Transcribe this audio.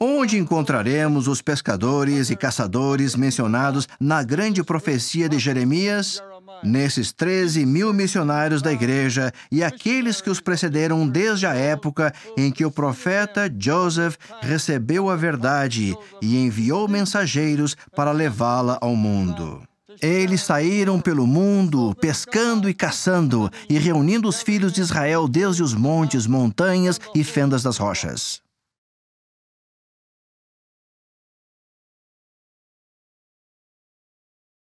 Onde encontraremos os pescadores e caçadores mencionados na grande profecia de Jeremias? Nesses 13 mil missionários da igreja e aqueles que os precederam desde a época em que o profeta Joseph recebeu a verdade e enviou mensageiros para levá-la ao mundo. Eles saíram pelo mundo, pescando e caçando, e reunindo os filhos de Israel desde os montes, montanhas e fendas das rochas.